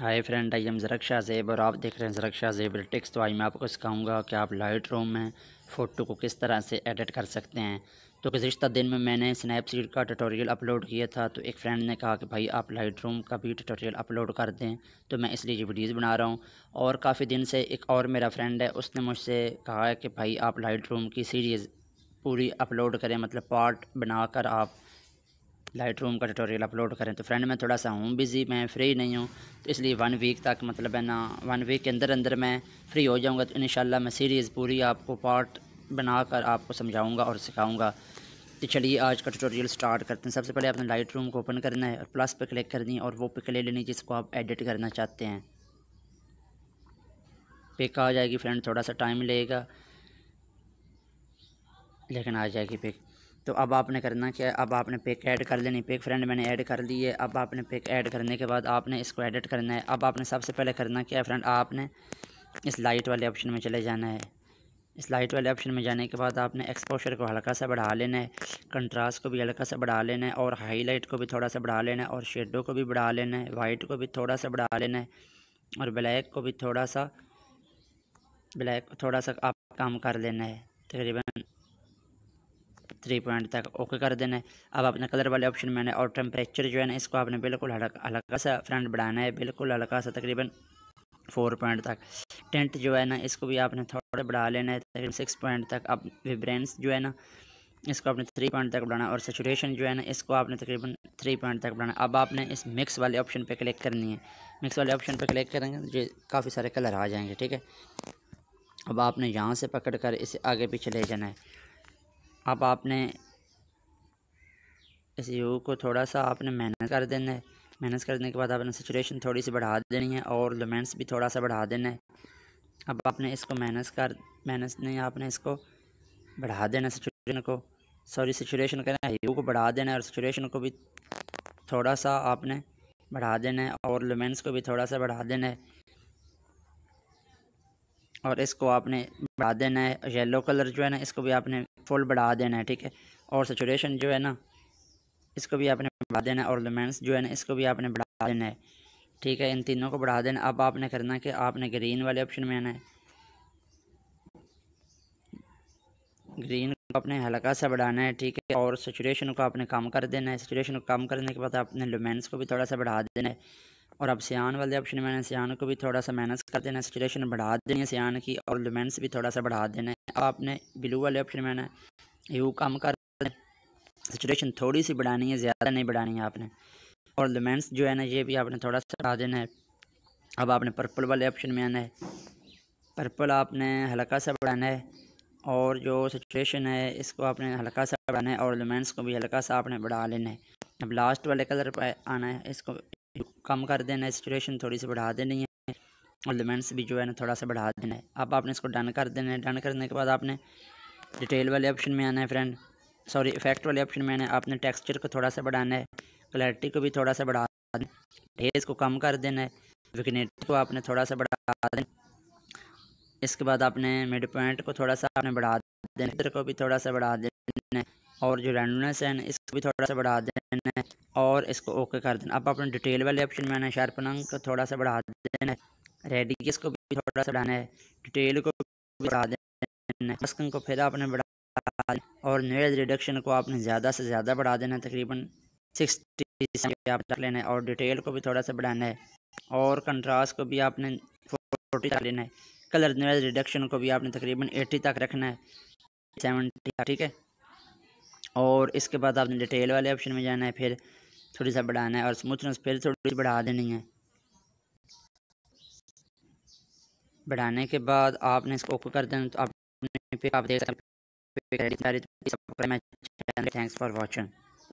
hi friend I am जरक्षा जेब और आप देख रहे हैं जरक्षा जेब टेक्स तो आई मैं आपको सिखाऊंगा कि आप लाइट रूम में फ़ोटो को किस तरह से एडिट कर सकते हैं तो गुजशत दिन में मैंने स्नैपसीड का ट्यूटोरियल अपलोड किया था तो एक फ्रेंड ने कहा कि भाई आप लाइट रूम का भी ट्यूटोरियल अपलोड कर दें तो मैं इसलिए ये वीडियोज़ बना रहा हूँ और काफ़ी दिन से एक और मेरा फ्रेंड है उसने मुझसे कहा है कि भाई आप लाइट रूम की सीरीज़ पूरी अपलोड करें मतलब पार्ट बनाकर आप लाइट रूम का ट्यूटोरियल अपलोड करें तो फ्रेंड मैं थोड़ा सा हूँ बिज़ी मैं फ्री नहीं हूँ तो इसलिए वन वीक तक मतलब है ना वन वीक के अंदर अंदर मैं फ्री हो जाऊँगा तो इन मैं सीरीज़ पूरी आपको पार्ट बना कर आपको समझाऊँगा और सिखाऊँगा तो चलिए आज का ट्यूटोरियल स्टार्ट करते हैं सबसे पहले आपने लाइट रूम को ओपन करना है और प्लस पर क्लिक करनी है और वो पिक ले लेनी जिसको आप एडिट करना चाहते हैं पिक आ जाएगी फ्रेंड थोड़ा सा टाइम लेगा लेकिन आ जाएगी पिक तो अब आपने करना क्या अब आपने पिक ऐड कर लेनी पिक फ्रेंड मैंने ऐड कर ली है अब आपने पिक ऐड करने के बाद आपने इसको एडिट करना है अब आपने सबसे पहले करना क्या है फ्रेंड आपने इस लाइट वाले ऑप्शन में चले जाना है इस लाइट वाले ऑप्शन में जाने के बाद आपने एक्सपोजर को हल्का सा बढ़ा लेना है कंट्रास्ट को भी हल्का सा बढ़ा लेना है और हाईलाइट को भी थोड़ा सा बढ़ा लेना है और शेडो को भी बढ़ा लेना है वाइट को भी थोड़ा सा बढ़ा लेना है और ब्लैक को भी थोड़ा सा ब्लैक थोड़ा सा आप काम कर लेना है तकरीबन थ्री पॉइंट तक ओके कर देना है अब अपने कलर वाले ऑप्शन में आना और टेम्परेचर जो है ना इसको आपने बिल्कुल हल्का हल्का सा फ्रंट बढ़ाना है बिल्कुल हल्का सा तकरीबन फोर पॉइंट तक टेंट जो है ना इसको भी आपने थोड़े बढ़ा लेना है तकरीबन सिक्स पॉइंट तक अब विब्रेंस जो है ना इसको आपने थ्री पॉइंट तक बढ़ाना और सेचुरेशन जो है ना इसको आपने तकरीबन थ्री पॉइंट तक बढ़ाना अब आपने इस मिक्स वाले ऑप्शन पे क्लिक करनी है मिक्स वाले ऑप्शन पे क्लिक करेंगे तो काफ़ी सारे कलर आ जाएंगे ठीक है अब आपने यहाँ से पकड़ कर इसे आगे पीछे ले जाना है अब आपने इस यू को थोड़ा सा आपने मेहनत कर देना है मेहनत करने के बाद आपने सिचुएशन थोड़ी सी बढ़ा देनी है और लमेंट्स भी थोड़ा सा बढ़ा देना है अब आपने इसको मेहनत कर मेहनत नहीं आपने इसको बढ़ा देना सिचुएशन को सॉरी सिचुएशन करना है यू को बढ़ा देना है और सिचुएशन को भी थोड़ा सा आपने बढ़ा देना है और लमेंट्स को भी थोड़ा सा बढ़ा देना है और इसको आपने बढ़ा देना है येलो कलर जो है ना इसको भी आपने फुल बढ़ा देना है ठीक है और सेचुरेशन जो है ना इसको भी आपने बढ़ा देना है और लुमेंस जो है ना इसको भी आपने बढ़ा देना है ठीक है इन तीनों को बढ़ा देना अब आपने करना कि आपने ग्रीन वाले ऑप्शन में आना है ग्रीन को आपने हल्का सा बढ़ाना है ठीक है और सेचुरेशन को आपने कम कर देना है सेचुरेशन को कम करने के बाद आपने लुमेंस को भी थोड़ा सा बढ़ा देना है और अब सियान वाले ऑप्शन मैंने सियान को भी थोड़ा सा माइनस कर देना सिचुएशन बढ़ा देनी है सियान की और लुमेंस भी थोड़ा सा बढ़ा देना है अब आपने ब्लू वाले ऑप्शन मैंने यू कम कर सिचुएशन थोड़ी सी बढ़ानी है ज़्यादा नहीं बढ़ानी है आपने और लुमेंस जो है ना ये भी आपने थोड़ा सा बढ़ा देना है अब आपने पर्पल वाले ऑप्शन में आना है पर्पल आपने हल्का सा बढ़ाना है और जो सिचुएशन है इसको आपने हल्का सा बढ़ाना है और लुमेंस को भी हल्का सा आपने बढ़ा लेना है अब लास्ट वाले कलर पर आना है इसको कम कर देना सिचुएशन थोड़ी सी बढ़ा देनी है और लिमेंट्स भी जो है ना थोड़ा सा बढ़ा देना है अब आपने इसको डन कर देना है डन करने के बाद आपने डिटेल वाले ऑप्शन में आना है फ्रेंड सॉरी इफेक्ट वाले ऑप्शन में आना है आपने टेक्सचर को थोड़ा सा बढ़ाना है क्लैरिटी को भी थोड़ा सा बढ़ा देना है इसको कम कर देना है विकनेट को आपने थोड़ा सा बढ़ा देना इसके बाद आपने मिड पॉइंट को थोड़ा सा आपने बढ़ा देना को भी थोड़ा सा बढ़ा देना और जो रैंडमनेस है इसको भी थोड़ा सा बढ़ा देना है और इसको ओके कर देना अब अपने डिटेल वाले ऑप्शन में आना शार्पन को तो थोड़ा सा बढ़ा देना है रेडिकस को भी थोड़ा सा बढ़ाना है डिटेल को बढ़ा देना है को फिर आपने बढ़ा और नोइज रिडक्शन को आपने ज़्यादा से ज़्यादा बढ़ा देना है तकरीबन सिक्सटी आप रख लेना है और डिटेल को भी थोड़ा सा बढ़ाना है और कंट्रास्ट को भी आपने फोर्टी तक लेना है कलर नोइज रिडक्शन को भी आपने तकरीबन एटी तक रखना है सेवेंटी ठीक है और इसके बाद आपने डिटेल वाले ऑप्शन में जाना है फिर थोड़ी सा बढ़ाना है और स्मूथनेस फिर थोड़ी सी बढ़ा देनी है बढ़ाने के बाद आपने इसको ओके कर देना तो आपने फिर आप देख सकते हैं थैंक्स फॉर वॉचिंग